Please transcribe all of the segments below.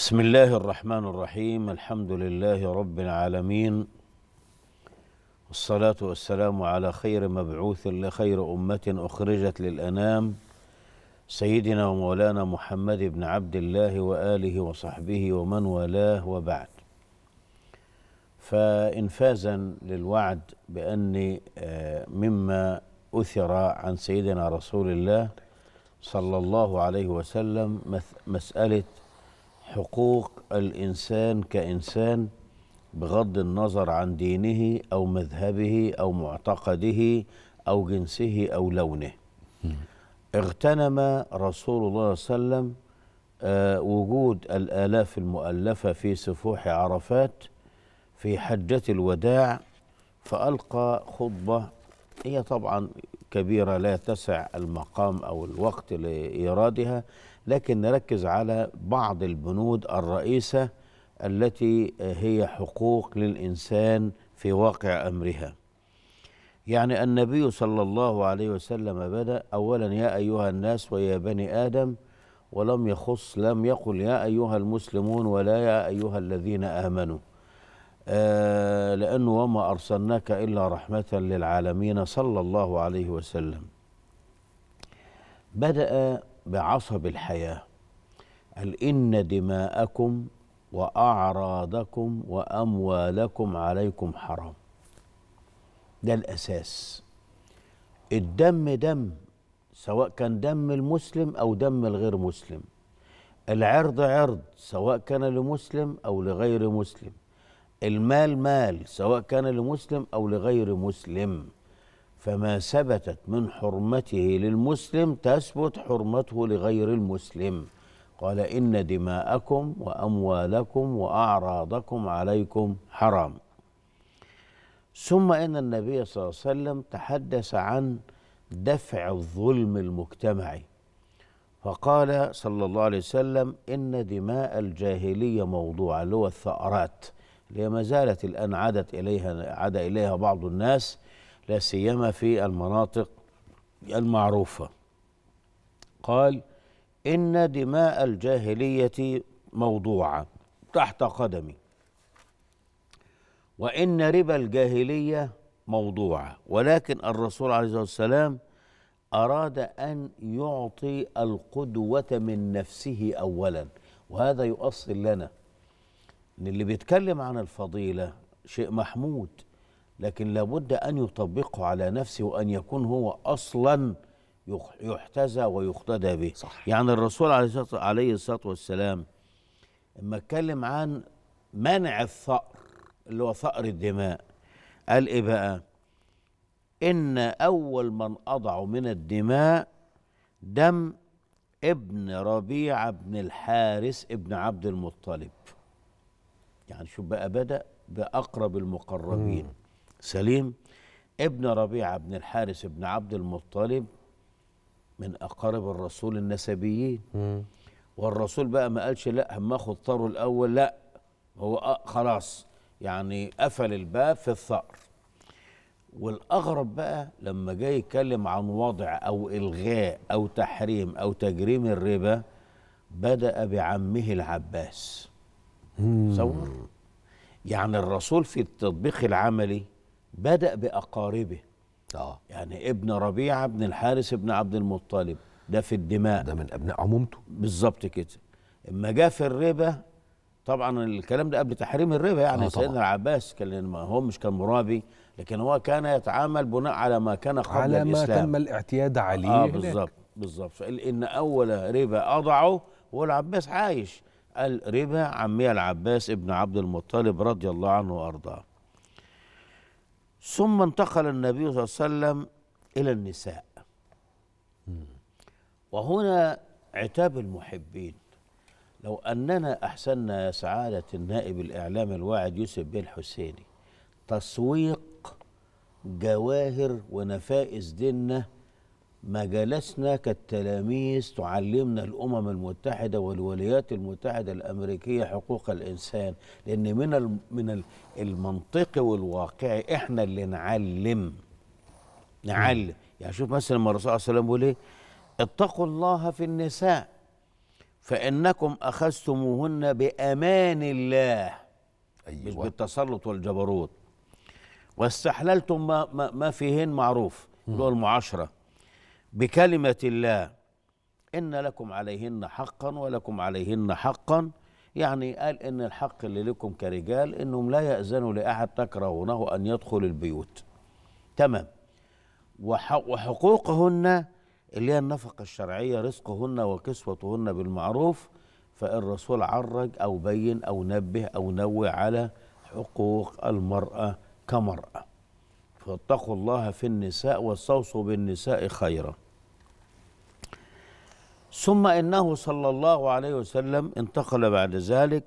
بسم الله الرحمن الرحيم الحمد لله رب العالمين والصلاة والسلام على خير مبعوث لخير أمة أخرجت للأنام سيدنا ومولانا محمد بن عبد الله وآله وصحبه ومن والاه وبعد فإنفازا للوعد بأني آه، مما أثر عن سيدنا رسول الله صلى الله عليه وسلم مسألة حقوق الانسان كانسان بغض النظر عن دينه او مذهبه او معتقده او جنسه او لونه اغتنم رسول الله صلى الله عليه وسلم آه، وجود الالاف المؤلفه في سفوح عرفات في حجه الوداع فالقى خطبه هي طبعا كبيره لا تسع المقام او الوقت لايرادها لكن نركز على بعض البنود الرئيسة التي هي حقوق للإنسان في واقع أمرها يعني النبي صلى الله عليه وسلم بدأ أولا يا أيها الناس ويا بني آدم ولم يخص لم يقل يا أيها المسلمون ولا يا أيها الذين آمنوا آه لأنه وما أرسلناك إلا رحمة للعالمين صلى الله عليه وسلم بدأ بعصب الحياه قال ان دماءكم واعراضكم واموالكم عليكم حرام ده الاساس الدم دم سواء كان دم المسلم او دم الغير مسلم العرض عرض سواء كان لمسلم او لغير مسلم المال مال سواء كان لمسلم او لغير مسلم فما ثبتت من حرمته للمسلم تثبت حرمته لغير المسلم قال إن دماءكم وأموالكم وأعراضكم عليكم حرام ثم إن النبي صلى الله عليه وسلم تحدث عن دفع الظلم المجتمعي فقال صلى الله عليه وسلم إن دماء الجاهلية موضوع اللي هو الثأرات اللي ما زالت الآن عادت إليها عاد إليها بعض الناس لا سيما في المناطق المعروفة قال إن دماء الجاهلية موضوعة تحت قدمي وإن ربا الجاهلية موضوعة ولكن الرسول عليه الصلاة والسلام أراد أن يعطي القدوة من نفسه أولا وهذا يؤصل لنا إن اللي بيتكلم عن الفضيلة شيء محمود لكن لابد أن يطبقه على نفسه وأن يكون هو أصلا يحتذى ويقتدى به صح. يعني الرسول عليه الصلاة والسلام لما اتكلم عن منع الثأر اللي هو ثأر الدماء قال إيه بقى إن أول من أضع من الدماء دم ابن ربيعة بن الحارث ابن عبد المطلب يعني شو بقى بدأ بأقرب المقربين مم. سليم ابن ربيعة بن الحارث بن عبد المطلب من أقارب الرسول النسبيين والرسول بقى ما قالش لا هم اخد ثاره الأول لا هو خلاص يعني قفل الباب في الثأر والأغرب بقى لما جاي يتكلم عن وضع أو إلغاء أو تحريم أو تجريم الربا بدأ بعمه العباس تصور يعني الرسول في التطبيق العملي بدأ بأقاربه آه. يعني ابن ربيعة ابن الحارث ابن عبد المطلب ده في الدماء ده من أبناء عمومته بالظبط كده اما جه في الربا طبعا الكلام ده قبل تحريم الربا يعني آه سيدنا العباس كان هو مش كان مرابي لكن هو كان يتعامل بناء على ما كان قبل على الإسلام على ما تم الاعتياد آه، عليه آه بالظبط بالظبط ان اول ربا اضعه هو العباس عايش الربا عمي العباس ابن عبد المطلب رضي الله عنه وارضاه ثم انتقل النبي صلى الله عليه وسلم إلى النساء وهنا عتاب المحبين لو أننا أحسننا يا سعادة النائب الإعلام الواعد يوسف بن الحسيني تسويق جواهر ونفائس ديننا ما جلسنا كالتلاميذ تعلمنا الامم المتحده والولايات المتحده الامريكيه حقوق الانسان لان من من المنطقي والواقعي احنا اللي نعلم نعلم يعني شوف مثلا ما الرسول صلى الله عليه وسلم بيقول ايه اتقوا الله في النساء فانكم اخذتموهن بامان الله أيوة. مش بالتسلط والجبروت واستحللتم ما, ما, ما فيهن معروف اللي هو المعاشره بكلمة الله إن لكم عليهن حقا ولكم عليهن حقا يعني قال إن الحق اللي لكم كرجال إنهم لا يأذنوا لأحد تكرهونه أن يدخل البيوت تمام وحقوقهن اللي هي النفقة الشرعية رزقهن وكسوتهن بالمعروف فالرسول عرج أو بين أو نبه أو نوه على حقوق المرأة كمرأة فاتقوا الله في النساء واستوصوا بالنساء خيرا ثم انه صلى الله عليه وسلم انتقل بعد ذلك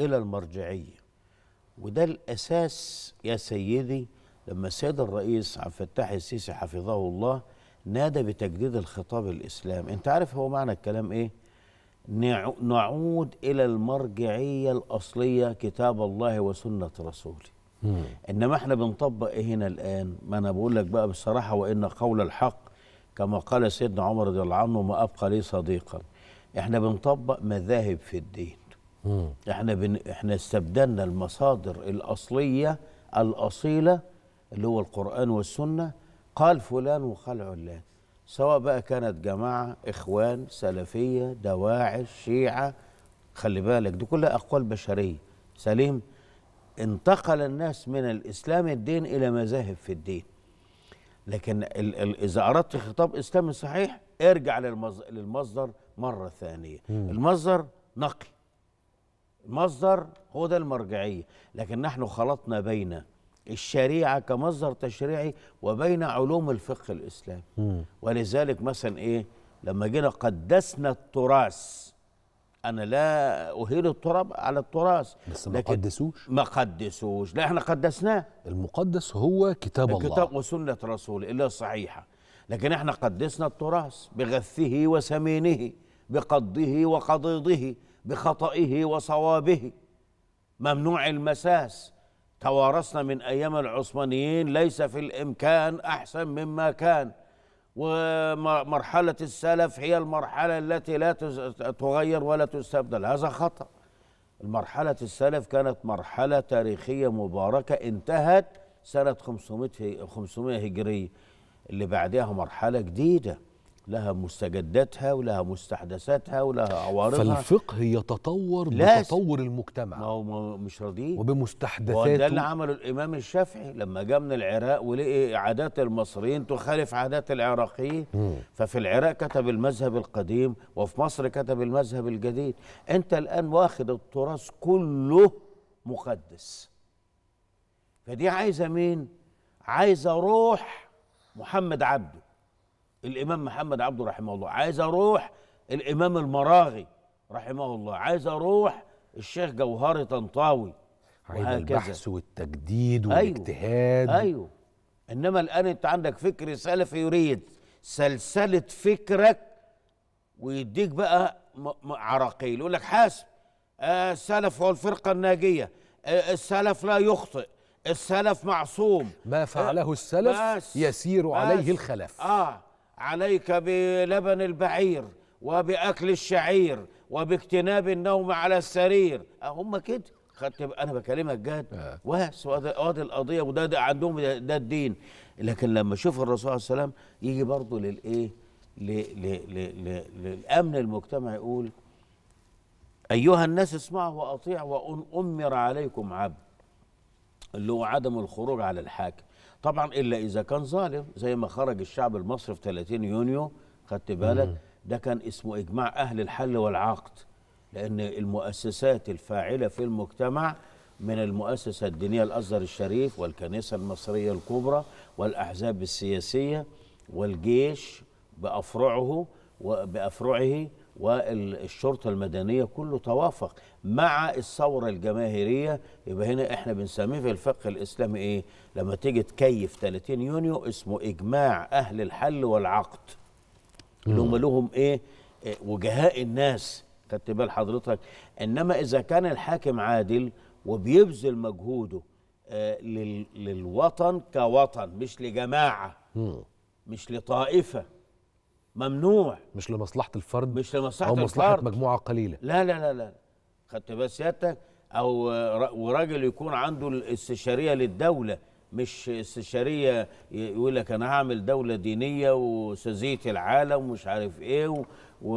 الى المرجعيه وده الاساس يا سيدي لما السيد الرئيس عبد الفتاح السيسي حفظه الله نادى بتجديد الخطاب الاسلام انت عارف هو معنى الكلام ايه نعود الى المرجعيه الاصليه كتاب الله وسنه رسوله مم. انما احنا بنطبق ايه هنا الان ما انا بقول لك بقى بصراحه وان قول الحق كما قال سيدنا عمر رضي الله عنه ما ابقى لي صديقا احنا بنطبق مذاهب في الدين مم. احنا بن... احنا استبدلنا المصادر الاصليه الاصيله اللي هو القران والسنه قال فلان وقال علان سواء بقى كانت جماعه اخوان سلفيه دواعش شيعه خلي بالك دي كلها اقوال بشريه سليم انتقل الناس من الإسلام الدين إلى مذاهب في الدين لكن ال ال إذا أردت خطاب إسلامي صحيح ارجع للمصدر مرة ثانية مم. المصدر نقل المصدر هو ده المرجعية لكن نحن خلطنا بين الشريعة كمصدر تشريعي وبين علوم الفقه الإسلامي ولذلك مثلا إيه لما جينا قدسنا التراث انا لا اهيل التراب على التراث بس ما قدسوش ما قدسوش لا احنا قدسناه المقدس هو كتاب الله كتاب وسنه رسوله اللي الصحيحه لكن احنا قدسنا التراث بغثه وسمينه بقضه وقضيضه بخطئه وصوابه ممنوع المساس توارثنا من ايام العثمانيين ليس في الامكان احسن مما كان ومرحلة السلف هي المرحلة التي لا تغير ولا تستبدل هذا خطأ مرحلة السلف كانت مرحلة تاريخية مباركة انتهت سنة 500 هجرية اللي بعدها مرحلة جديدة لها مستجداتها ولها مستحدثاتها ولها عوارضها فالفقه يتطور بتطور المجتمع ما هو مش راضيين وبمستحدثاته وده اللي عمله الامام الشافعي لما جاء من العراق ولقي عادات المصريين تخالف عادات العراقيين ففي العراق كتب المذهب القديم وفي مصر كتب المذهب الجديد انت الان واخد التراث كله مقدس فدي عايزه مين عايزه روح محمد عبده الامام محمد عبده رحمه الله عايز اروح الامام المراغي رحمه الله عايز اروح الشيخ جوهري طنطاوي عايز البحث والتجديد أيوه، والاجتهاد أيوه. ايوه انما الان انت عندك فكر سلفي يريد سلسله فكرك ويديك بقى عراقيل يقول لك حاسب آه السلف هو الفرقه الناجيه آه السلف لا يخطئ السلف معصوم ما فعله السلف يسير عليه الخلف اه عليك بلبن البعير وبأكل الشعير وباجتناب النوم على السرير آه، هم كده خدت انا بكلمك جد آه. واس وادي القضيه وده ده عندهم ده, ده الدين لكن لما اشوف الرسول عليه السلام يجي برضه للايه للامن المجتمع يقول ايها الناس اسمعوا واطيعوا وان امر عليكم عبد اللي هو عدم الخروج على الحاكم طبعا الا اذا كان ظالم زي ما خرج الشعب المصري في 30 يونيو خدت بالك ده كان اسمه اجماع اهل الحل والعقد لان المؤسسات الفاعله في المجتمع من المؤسسه الدينيه الازهر الشريف والكنيسه المصريه الكبرى والاحزاب السياسيه والجيش بافرعه وبافرعه والشرطة المدنية كله توافق مع الثورة الجماهيرية يبقى هنا احنا بنسميه في الفقه الإسلامي إيه؟ لما تيجي تكيف 30 يونيو اسمه إجماع أهل الحل والعقد اللي هم لهم إيه؟, إيه؟ وجهاء الناس خدت بال حضرتك إنما إذا كان الحاكم عادل وبيبذل مجهوده آه، للوطن كوطن مش لجماعة مش لطائفة ممنوع مش لمصلحه الفرد مش لمصلحه او مصلحه الفرد. مجموعه قليله لا لا لا لا خدت بس سيادتك او وراجل يكون عنده الاستشاريه للدوله مش استشاريه يقول لك انا هعمل دوله دينيه وسذيه العالم ومش عارف ايه و... و...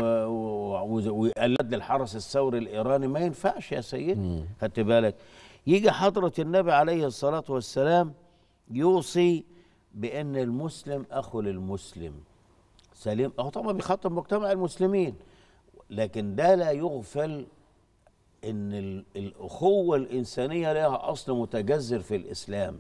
و... الحرس الثوري الايراني ما ينفعش يا سيدي خدت بالك يجي حضره النبي عليه الصلاه والسلام يوصي بان المسلم اخو للمسلم سليم هو طبعا بيخاطب مجتمع المسلمين لكن ده لا يغفل ان الاخوه الانسانيه لها اصل متجذر في الاسلام